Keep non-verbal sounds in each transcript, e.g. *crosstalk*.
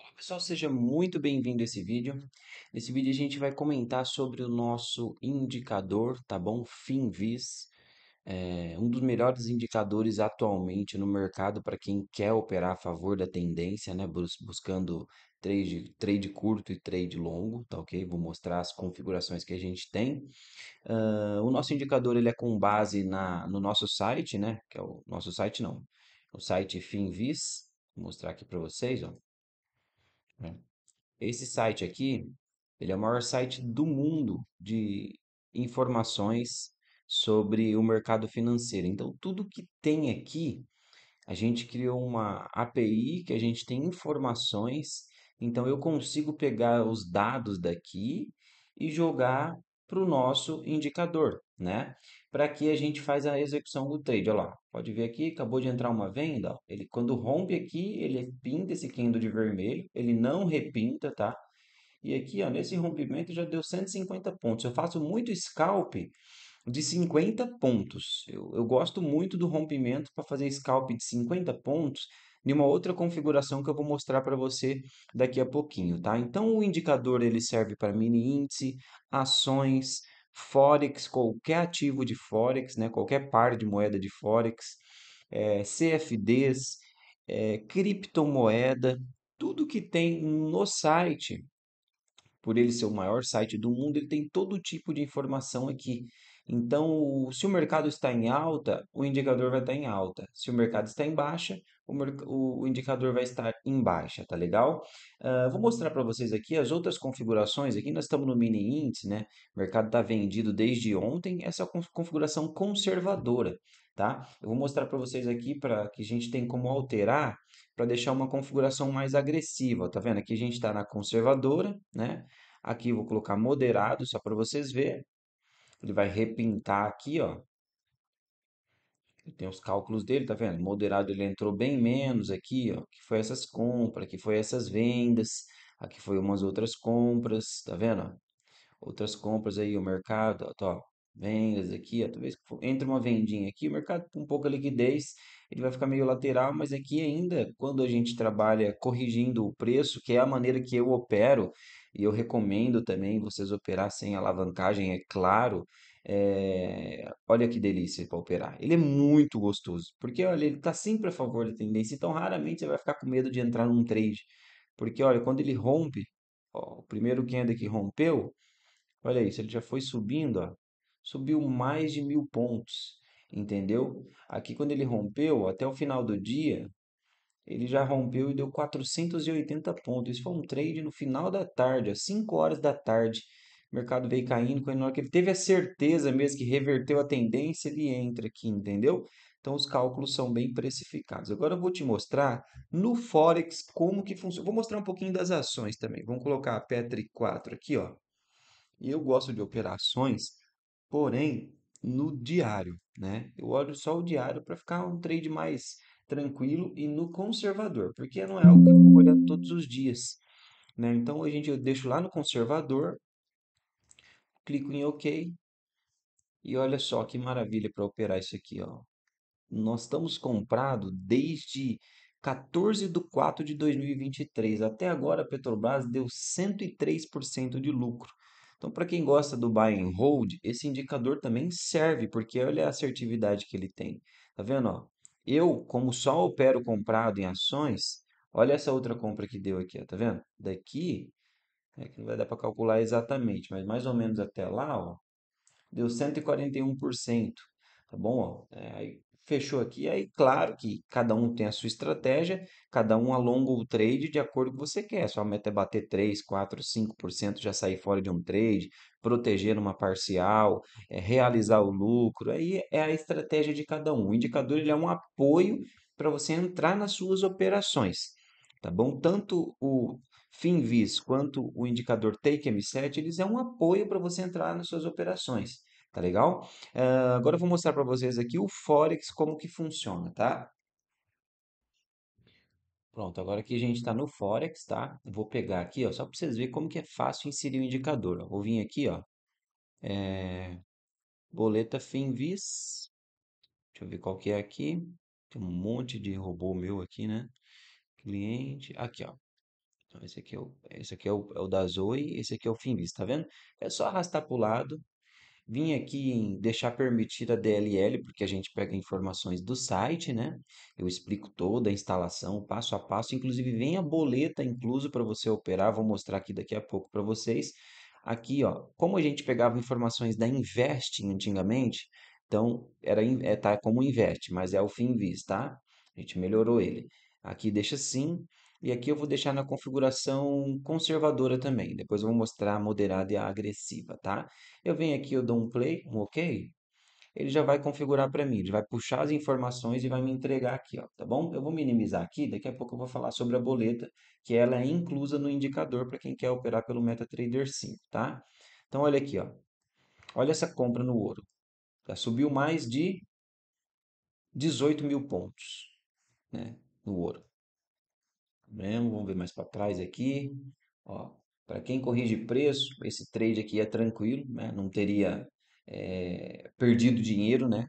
Olá pessoal, seja muito bem-vindo a esse vídeo. Nesse vídeo a gente vai comentar sobre o nosso indicador, tá bom? Finvis, é eh, um dos melhores indicadores atualmente no mercado para quem quer operar a favor da tendência, né? Buscando trade, trade curto e trade longo, tá ok? Vou mostrar as configurações que a gente tem. Uh, o nosso indicador ele é com base na, no nosso site, né? Que é o nosso site não, o site Finvis. Vou mostrar aqui para vocês, ó. Né? Esse site aqui, ele é o maior site do mundo de informações sobre o mercado financeiro. Então, tudo que tem aqui, a gente criou uma API que a gente tem informações. Então, eu consigo pegar os dados daqui e jogar para o nosso indicador, né? para que a gente faz a execução do trade. Olha lá, pode ver aqui, acabou de entrar uma venda. Ele quando rompe aqui, ele pinta esse candle de vermelho, ele não repinta, tá? E aqui, ó, nesse rompimento já deu 150 pontos. Eu faço muito scalp de 50 pontos. Eu, eu gosto muito do rompimento para fazer scalp de 50 pontos em uma outra configuração que eu vou mostrar para você daqui a pouquinho, tá? Então o indicador ele serve para mini índice, ações, Forex, qualquer ativo de Forex, né, qualquer par de moeda de Forex, é, eh, CFDs, é, eh, criptomoeda, tudo que tem no site, por ele ser o maior site do mundo, ele tem todo tipo de informação aqui. Então, se o mercado está em alta, o indicador vai estar em alta. Se o mercado está em baixa, o, o indicador vai estar em baixa, tá legal? Uh, vou mostrar para vocês aqui as outras configurações. Aqui nós estamos no mini índice, né? O mercado está vendido desde ontem. Essa é a configuração conservadora, tá? Eu vou mostrar para vocês aqui para que a gente tem como alterar para deixar uma configuração mais agressiva, tá vendo? Aqui a gente está na conservadora, né? Aqui vou colocar moderado só para vocês verem. Ele vai repintar aqui, ó. Ele tem os cálculos dele, tá vendo? Moderado ele entrou bem menos aqui, ó. Que foi essas compras, aqui foi essas vendas, aqui foi umas outras compras, tá vendo? Outras compras aí, o mercado, ó vendas aqui, ó, talvez entre uma vendinha aqui, o mercado com pouca liquidez, ele vai ficar meio lateral, mas aqui ainda, quando a gente trabalha corrigindo o preço, que é a maneira que eu opero, e eu recomendo também vocês operar sem alavancagem, é claro, é... olha que delícia para operar. Ele é muito gostoso, porque olha, ele está sempre a favor da tendência, então raramente você vai ficar com medo de entrar num trade, porque olha, quando ele rompe, ó, o primeiro candle que rompeu, olha isso, ele já foi subindo, ó, subiu mais de mil pontos, entendeu? Aqui quando ele uhum. rompeu, até o final do dia, ele já rompeu e deu 480 pontos. Isso foi um trade no final da tarde, às 5 horas da tarde. O mercado veio caindo, quando ele teve a certeza mesmo que reverteu a tendência, ele entra aqui, entendeu? Então os cálculos são bem precificados. Agora eu vou te mostrar no Forex como que funciona. Vou mostrar um pouquinho das ações também. Vamos colocar a Petri 4 aqui, ó. E eu gosto de operações Porém, no diário, né? Eu olho só o diário para ficar um trade mais tranquilo e no conservador, porque não é algo que eu vou olhar todos os dias, né? Então, a gente eu deixo lá no conservador, clico em OK e olha só que maravilha para operar isso aqui, ó. Nós estamos comprado desde 14 de 4 de 2023. Até agora, a Petrobras deu 103% de lucro. Então, para quem gosta do buy and hold, esse indicador também serve, porque olha a assertividade que ele tem. Tá vendo? Ó? Eu, como só opero comprado em ações, olha essa outra compra que deu aqui, ó, tá vendo? Daqui, é que não vai dar para calcular exatamente, mas mais ou menos até lá, ó, deu 141%, tá bom? Ó, é, aí fechou aqui. Aí, claro que cada um tem a sua estratégia, cada um alonga o trade de acordo com o que você quer. Sua meta é bater 3, 4, 5%, já sair fora de um trade, proteger uma parcial, é, realizar o lucro. Aí é a estratégia de cada um. O indicador ele é um apoio para você entrar nas suas operações. Tá bom? Tanto o FinVis quanto o indicador Take m 7 eles é um apoio para você entrar nas suas operações tá legal? Uh, agora eu vou mostrar para vocês aqui o Forex, como que funciona, tá? Pronto, agora que a gente está no Forex, tá? Vou pegar aqui, ó, só para vocês verem como que é fácil inserir o indicador. Ó. Vou vir aqui, ó, é... boleta Finvis, deixa eu ver qual que é aqui. Tem um monte de robô meu aqui, né? Cliente, aqui, ó. Então, esse aqui, é o, esse aqui é o, é o da Zoe, esse aqui é o Finvis, tá vendo? É só arrastar para o lado Vim aqui em deixar permitida a DLL, porque a gente pega informações do site, né? Eu explico toda a instalação, passo a passo. Inclusive, vem a boleta incluso para você operar. Vou mostrar aqui daqui a pouco para vocês. Aqui, ó, como a gente pegava informações da Invest antigamente, então era é, tá como Invest, mas é o Finvis, tá? A gente melhorou ele. Aqui deixa sim. E aqui eu vou deixar na configuração conservadora também. Depois eu vou mostrar a moderada e a agressiva, tá? Eu venho aqui, eu dou um play, um OK. Ele já vai configurar para mim, ele vai puxar as informações e vai me entregar aqui, ó, tá bom? Eu vou minimizar aqui, daqui a pouco eu vou falar sobre a boleta, que ela é inclusa no indicador para quem quer operar pelo MetaTrader 5, tá? Então olha aqui, ó. Olha essa compra no ouro. Já subiu mais de 18 mil pontos, né, no ouro. Mesmo, vamos ver mais para trás aqui. Ó, para quem corrige preço, esse trade aqui é tranquilo, né? não teria é, perdido dinheiro, né?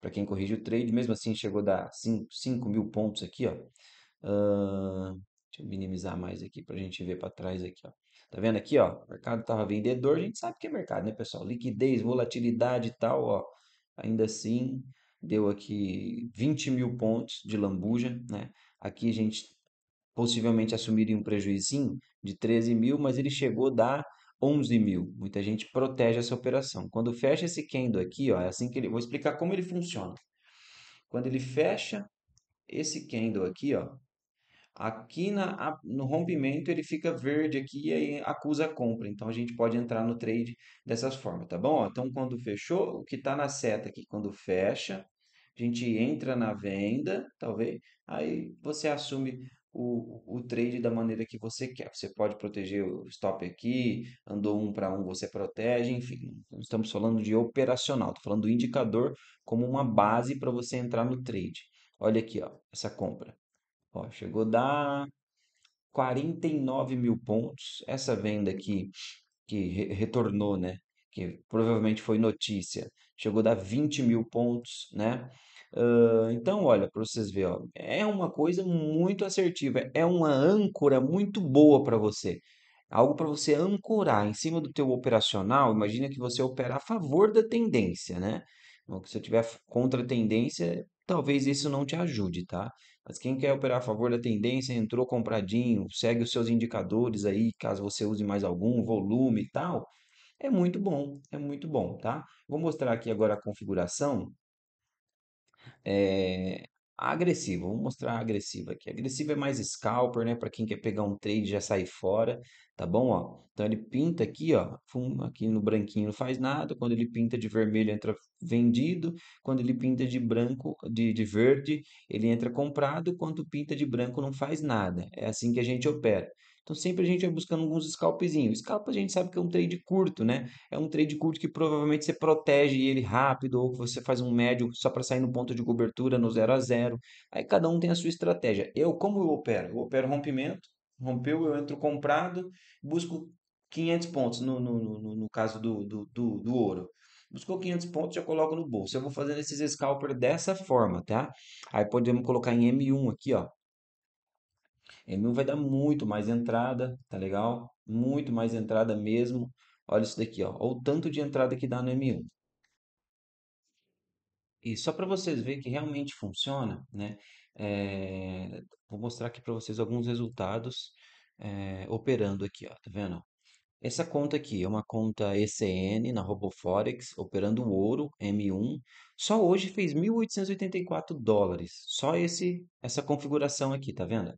Para quem corrige o trade, mesmo assim chegou a dar 5 mil pontos aqui, ó. Uh, deixa eu minimizar mais aqui para a gente ver para trás aqui, ó. Tá vendo aqui, ó? O mercado estava vendedor, a gente sabe que é mercado, né, pessoal? Liquidez, volatilidade e tal, ó. Ainda assim, deu aqui 20 mil pontos de lambuja, né? Aqui a gente possivelmente assumiria um prejuízo de 13 mil, mas ele chegou a dar 11 mil. Muita gente protege essa operação. Quando fecha esse candle aqui, ó, é assim que ele. Vou explicar como ele funciona. Quando ele fecha esse candle aqui, ó, aqui na, no rompimento ele fica verde aqui e aí acusa a compra. Então a gente pode entrar no trade dessas formas, tá bom? Então quando fechou, o que está na seta aqui, quando fecha, a gente entra na venda, talvez, aí você assume o, o trade da maneira que você quer. Você pode proteger o stop aqui, andou um para um, você protege, enfim. Estamos falando de operacional, estou falando do indicador como uma base para você entrar no trade. Olha aqui, ó, essa compra. Ó, chegou a dar 49 mil pontos. Essa venda aqui que re retornou, né? Que provavelmente foi notícia. Chegou a dar 20 mil pontos, né? então, olha, para vocês verem, ó, é uma coisa muito assertiva, é uma âncora muito boa para você. Algo para você ancorar em cima do teu operacional, imagina que você opera a favor da tendência, né? Então, se eu tiver contra a tendência, talvez isso não te ajude, tá? Mas quem quer operar a favor da tendência, entrou compradinho, segue os seus indicadores aí, caso você use mais algum, volume e tal, é muito bom, é muito bom, tá? Vou mostrar aqui agora a configuração é, agressivo, vou mostrar agressivo aqui. Agressivo é mais scalper, né? Para quem quer pegar um trade e já sair fora tá bom? Ó, então ele pinta aqui, ó, aqui no branquinho não faz nada, quando ele pinta de vermelho entra vendido, quando ele pinta de branco, de, de verde, ele entra comprado, quando pinta de branco não faz nada. É assim que a gente opera. Então sempre a gente vai buscando alguns scalpzinhos. Scalp a gente sabe que é um trade curto, né? É um trade curto que provavelmente você protege ele rápido ou você faz um médio só para sair no ponto de cobertura no 0 a 0. Aí cada um tem a sua estratégia. Eu como eu opero? Eu opero rompimento rompeu, eu entro comprado, busco 500 pontos no, no, no, no caso do, do, do, do ouro. Buscou 500 pontos, já coloco no bolso. Eu vou fazendo esses scalper dessa forma, tá? Aí podemos colocar em M1 aqui, ó. M1 vai dar muito mais entrada, tá legal? Muito mais entrada mesmo. Olha isso daqui, ó. Olha o tanto de entrada que dá no M1. E só para vocês verem que uhum. realmente funciona, né? é, vou mostrar aqui para vocês alguns resultados é, operando aqui, ó, tá vendo? Essa conta aqui é uma conta ECN na RoboForex, operando o ouro M1. Só hoje fez 1.884 dólares. Só esse, essa configuração aqui, tá vendo?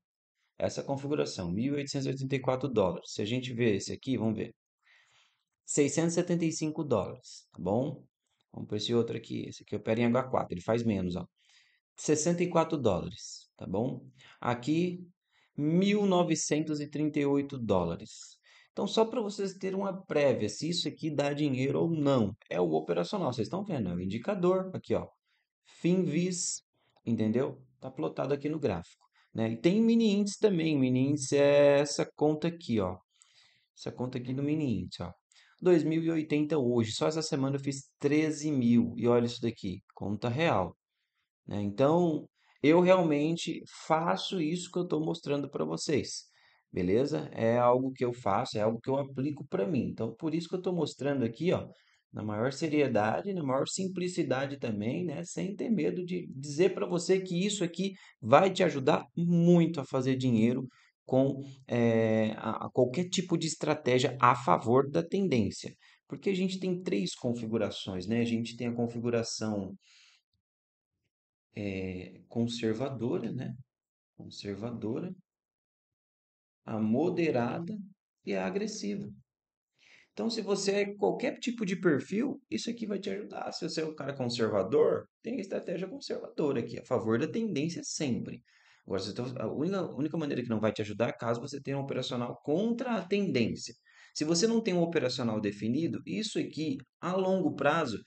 Essa configuração, 1.884 dólares. Se a gente ver esse aqui, vamos ver. 675 dólares, tá bom? Vamos para esse outro aqui. Esse aqui opera em H4, ele faz menos, ó. 64 dólares, tá bom? Aqui, 1.938 dólares. Então, só para vocês terem uma prévia se isso aqui dá dinheiro ou não, é o operacional. Vocês estão vendo, é o indicador aqui, ó. Finvis, entendeu? Tá plotado aqui no gráfico. Né? E tem mini índice também. Mini índice é essa conta aqui, ó. Essa conta aqui do mini índice, ó. 2.080 hoje. Só essa semana eu fiz 13 mil. E olha isso daqui, conta real. Né? Então, eu realmente faço isso que eu estou mostrando para vocês. Beleza? É algo que eu faço, é algo que eu aplico para mim. Então, por isso que eu estou mostrando aqui, ó, na maior seriedade, na maior simplicidade também, né? Sem ter medo de dizer para você que isso aqui vai te ajudar muito a fazer dinheiro com é, a, a qualquer tipo de estratégia a favor da tendência. Porque a gente tem três configurações, né? A gente tem a configuração é, conservadora, né? Conservadora, a moderada e a agressiva. Então, se você é qualquer tipo de perfil, isso aqui vai te ajudar. Se você é um cara conservador, tem a estratégia conservadora aqui, a favor da tendência sempre. Agora, você a única, única maneira que não vai te ajudar é caso você tenha um operacional contra a tendência. Se você não tem um operacional definido, isso aqui, a longo prazo,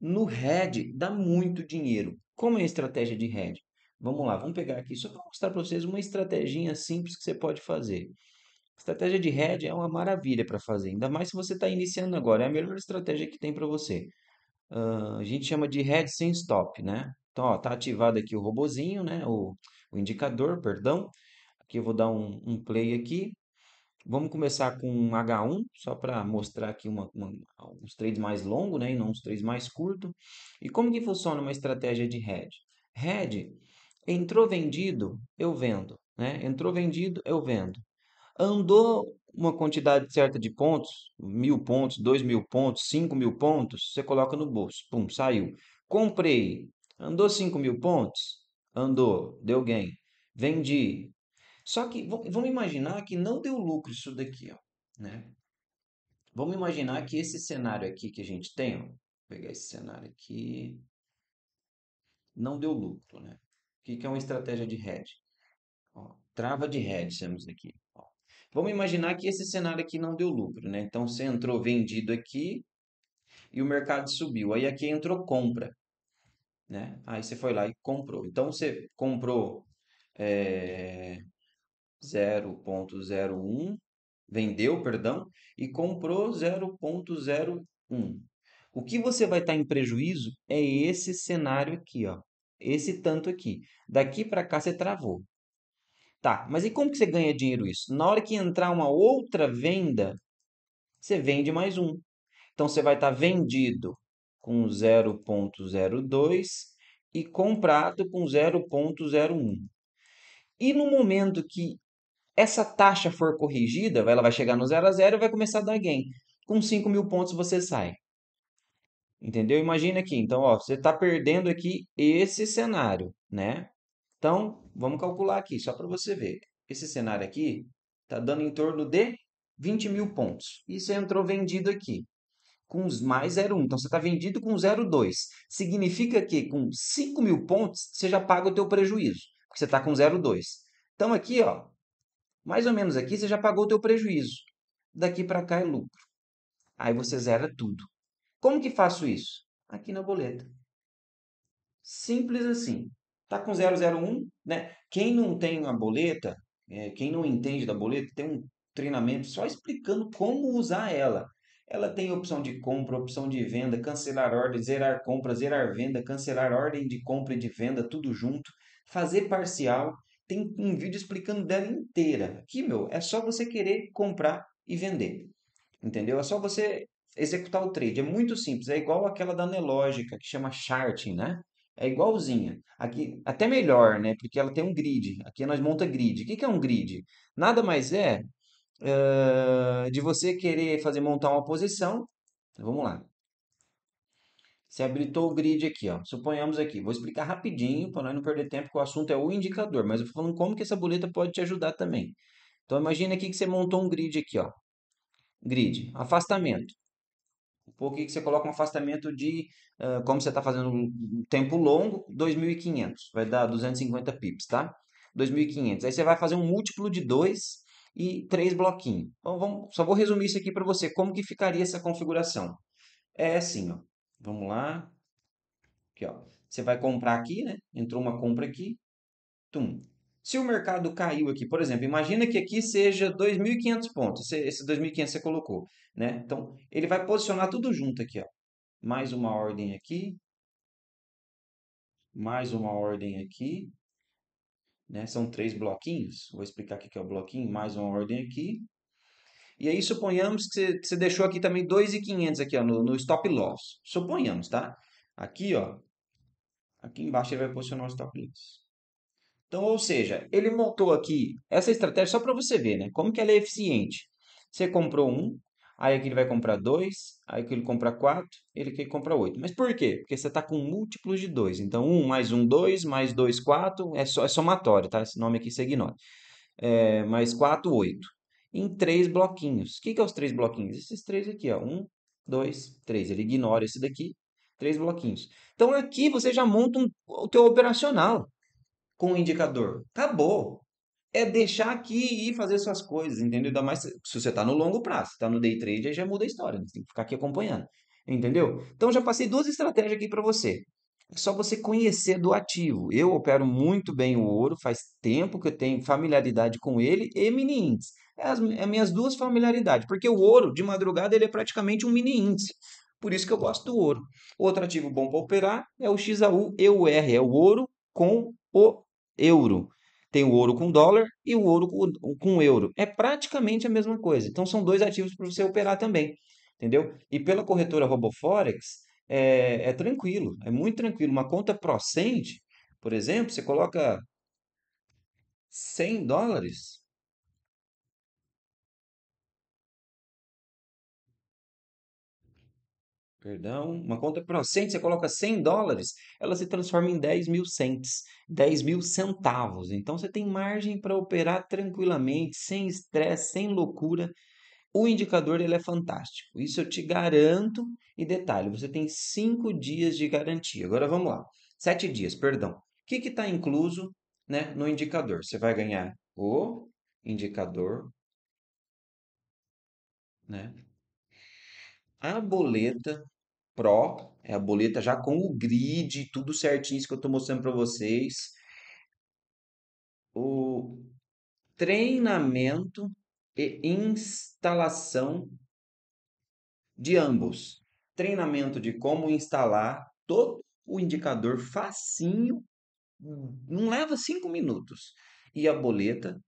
no head dá muito dinheiro. Como é a estratégia de head? Vamos lá, vamos pegar aqui só para mostrar para vocês uma estratégia simples que você pode fazer. Estratégia de head é uma maravilha para fazer, ainda mais se você está iniciando agora. É a melhor estratégia que tem para você. Uh, a gente chama de head sem stop, né? Então, está tá ativado aqui o robozinho, né? O, o indicador, perdão. Aqui eu vou dar um, um play aqui. Vamos começar com um H1, só para mostrar aqui uma, uma, uns trades mais longos, né? E não uns trades mais curtos. E como que funciona uma estratégia de head head entrou vendido, eu vendo. Né? Entrou vendido, eu vendo. Andou uma quantidade certa de pontos, mil pontos, dois mil pontos, cinco mil pontos, você coloca no bolso. Pum, saiu. Comprei, Andou 5 mil pontos? Andou, deu gain. Vendi. Só que vamos imaginar que não deu lucro isso daqui, ó, né? Vamos imaginar que esse cenário aqui que a gente tem, ó, vou pegar esse cenário aqui, não deu lucro, né? O que, que é uma estratégia de hedge? Ó, trava de hedge temos aqui. Ó. Vamos imaginar que esse cenário aqui não deu lucro, né? Então você entrou vendido aqui e o mercado subiu. Aí aqui entrou compra né? Aí você foi lá e comprou. Então você comprou é, eh, 0.01, vendeu, perdão, e comprou 0.01. O que você vai estar em prejuízo é esse cenário aqui, ó. Esse tanto aqui. Daqui para cá você travou. Tá, mas e como que você ganha dinheiro isso? Na hora que entrar uma outra venda, você vende mais um. Então você vai estar vendido com 0,02 e comprado com 0,01. E no momento que essa taxa for corrigida, ela vai chegar no 0 a 0 e vai começar a dar gain. Com 5 mil pontos você sai. Entendeu? Imagina aqui. Então, ó, você está perdendo aqui esse cenário, né? Então, vamos calcular aqui, só para você ver. Esse cenário aqui está dando em torno de 20 mil pontos. E você entrou vendido aqui com os mais 0,1. Então, você está vendido com 0,2. Significa que com 5 mil pontos, você já paga o teu prejuízo, porque você está com 0,2. Então, aqui, ó, mais ou menos aqui, você já pagou o teu prejuízo. Daqui para cá é lucro. Aí você zera tudo. Como que faço isso? Aqui na boleta. Simples assim. Tá com 001, né? Quem não tem a boleta, é, quem não entende da boleta, tem um treinamento só explicando como usar ela. Ela tem opção de compra, opção de venda, cancelar ordem, zerar compra, zerar venda, cancelar ordem de compra e de venda, tudo junto, fazer parcial. Tem um vídeo explicando dela inteira. aqui meu, é só você querer comprar e vender. Entendeu? É só você executar o trade. É muito simples. É igual aquela da Nelogica, que chama charting, né? É igualzinha. Aqui, até melhor, né? Porque ela tem um grid. Aqui nós monta grid. O que, que é um grid? Nada mais é uh, de você querer fazer montar uma posição. Então, vamos lá. Você habilitou o grid aqui, ó. Suponhamos aqui, vou explicar rapidinho para nós não perder tempo, que o assunto é o indicador, mas eu estou falando como que essa boleta pode te ajudar também. Então imagina aqui que você montou um grid aqui, ó. Grid, afastamento. Um pouco que você coloca um afastamento de, uh, como você está fazendo um tempo longo, 2.500, vai dar 250 pips, tá? 2.500. Aí você vai fazer um múltiplo de 2 e três bloquinhos. Então, vamos, só vou resumir isso aqui para você. Como que ficaria essa configuração? É assim, ó. Vamos lá. Aqui, ó. Você vai comprar aqui, né? Entrou uma compra aqui. Tum. Se o mercado caiu aqui, por exemplo, imagina que aqui seja 2.500 pontos. Esse 2.500 você colocou, né? Então, ele vai posicionar tudo junto aqui, ó. Mais uma ordem aqui. Mais uma ordem aqui. Né? São três bloquinhos. Vou explicar o que é o bloquinho, mais uma ordem aqui. E aí suponhamos que você deixou aqui também 2,500 aqui ó, no, no stop loss. Suponhamos, tá? Aqui, ó. Aqui embaixo ele vai posicionar o stop loss. Então, ou seja, ele montou aqui essa estratégia só para você ver, né? Como que ela é eficiente. Você comprou um, Aí aqui ele vai comprar 2, aí aqui ele compra 4, ele aqui compra 8. Mas por quê? Porque você está com múltiplos de 2. Então, 1 um mais 1, um, 2, mais 2, 4, é, so, é somatório, tá? Esse nome aqui você ignora. É, mais 4, 8. Em 3 bloquinhos. O que, que é os 3 bloquinhos? Esses 3 aqui, ó. 1, 2, 3. Ele ignora esse daqui, 3 bloquinhos. Então, aqui você já monta um, o teu operacional com o um indicador. Acabou é deixar aqui e fazer suas coisas, entendeu? Ainda mais se você está no longo prazo, está no day trade, aí já muda a história, né? você tem que ficar aqui acompanhando, entendeu? Então já passei duas estratégias aqui para você. É só você conhecer do ativo. Eu opero muito bem o ouro, faz tempo que eu tenho familiaridade com ele e mini índice. É as, é minhas duas familiaridades, porque o ouro de madrugada ele é praticamente um mini índice. Por isso que eu gosto do ouro. Outro ativo bom para operar é o XAU EUR, é o ouro com o euro. Tem o ouro com dólar e o ouro com, com euro. É praticamente a mesma coisa. Então, são dois ativos para você operar também. Entendeu? E pela corretora RoboForex, é, é tranquilo. É muito tranquilo. Uma conta Procent, por exemplo, você coloca 100 dólares, perdão, uma conta procente, você coloca 100 dólares, ela se transforma em 10 mil cents, 10 mil centavos. Então você tem margem para operar tranquilamente, sem estresse, sem loucura. O indicador ele é fantástico, isso eu te garanto. E detalhe, você tem 5 dias de garantia. Agora vamos lá, 7 dias, perdão. O que está incluso né, no indicador? Você vai ganhar o indicador, né? a boleta Pro, é a boleta já com o grid, tudo certinho isso que eu estou mostrando para vocês. O treinamento e instalação de ambos. Treinamento de como instalar todo o indicador facinho, não leva cinco minutos. E a boleta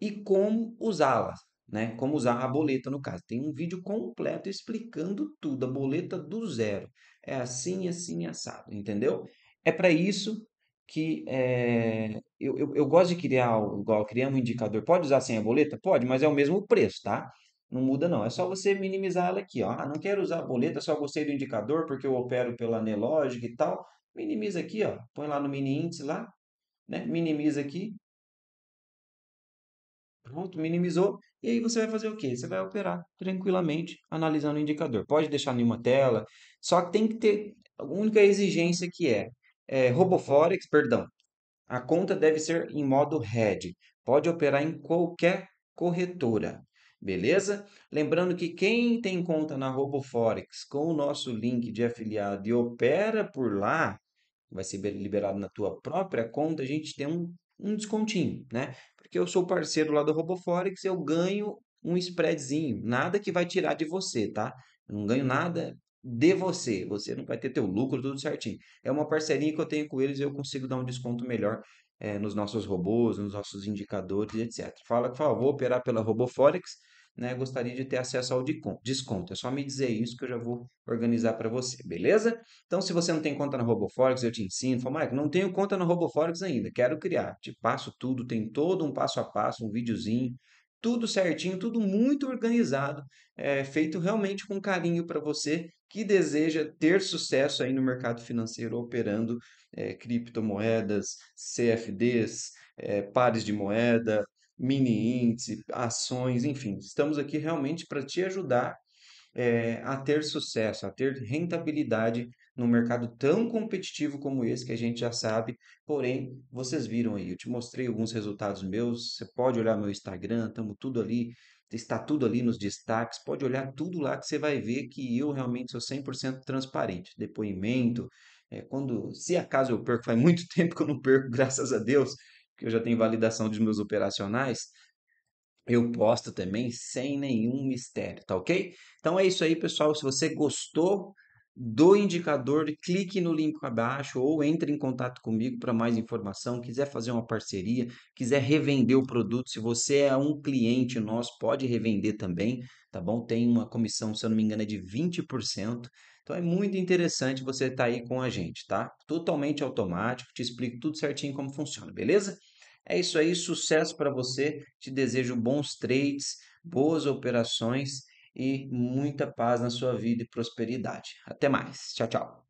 e como usá-la né? Como usar a boleta no caso. Tem um vídeo completo explicando tudo, a boleta do zero. É assim, assim, assado, entendeu? É para isso que é, eu, eu, eu, gosto de criar, igual criar um indicador. Pode usar sem a boleta? Pode, mas é o mesmo preço, tá? Não muda não, é só você minimizar ela aqui, ó. Ah, não quero usar a boleta, só gostei do indicador porque eu opero pela Nelogic e tal. Minimiza aqui, ó. Põe lá no mini índice lá, né? Minimiza aqui, Pronto, minimizou. E aí você vai fazer o quê? Você vai operar tranquilamente analisando o indicador. Pode deixar em uma tela, só que tem que ter a única exigência que é, é RoboForex, perdão. A conta deve ser em modo red Pode operar em qualquer corretora. Beleza? Lembrando que quem tem conta na RoboForex com o nosso link de afiliado e opera por lá, vai ser liberado na tua própria conta, a gente tem um um descontinho, né? Porque eu sou parceiro lá do RoboForex, eu ganho um spreadzinho, nada que vai tirar de você, tá? Eu não ganho nada de você, você não vai ter teu lucro tudo certinho. É uma parceria que eu tenho com eles e eu consigo dar um desconto melhor é, nos nossos robôs, nos nossos indicadores, etc. Fala que fala, vou operar pela RoboForex, né, gostaria de ter acesso ao desconto. É só me dizer isso que eu já vou organizar para você, beleza? Então, se você não tem conta na Roboforex, eu te ensino. Fala, Marco, não tenho conta na Roboforex ainda, quero criar. Te passo tudo, tem todo um passo a passo, um videozinho, tudo certinho, tudo muito organizado, é, feito realmente com carinho para você que deseja ter sucesso aí no mercado financeiro operando é, criptomoedas, CFDs, é, pares de moeda, mini índice, ações, enfim. Estamos aqui realmente para te ajudar é, a ter sucesso, a ter rentabilidade num mercado tão competitivo como esse que a gente já sabe. Porém, vocês viram aí, eu te mostrei alguns resultados meus. Você pode olhar meu Instagram, estamos tudo ali, está tudo ali nos destaques. Pode olhar tudo lá que você vai ver que eu realmente sou 100% transparente. Depoimento, é, quando, se acaso eu perco, faz muito *laughs* tempo que eu não perco, graças a Deus, que eu já tenho validação dos meus operacionais, eu posto também sem nenhum mistério, tá ok? Então é isso aí, pessoal. Se você gostou do indicador, clique no link abaixo ou entre em contato comigo para mais informação. Quiser fazer uma parceria, quiser revender o produto, se você é um cliente nosso, pode revender também, tá bom? Tem uma comissão, se eu não me engano, é de 20%. Então é muito interessante você estar tá aí com a gente, tá? Totalmente automático, te explico tudo certinho como funciona, beleza? É isso aí, sucesso para você. Te desejo bons trades, boas operações e muita paz na sua vida e prosperidade. Até mais. Tchau, tchau.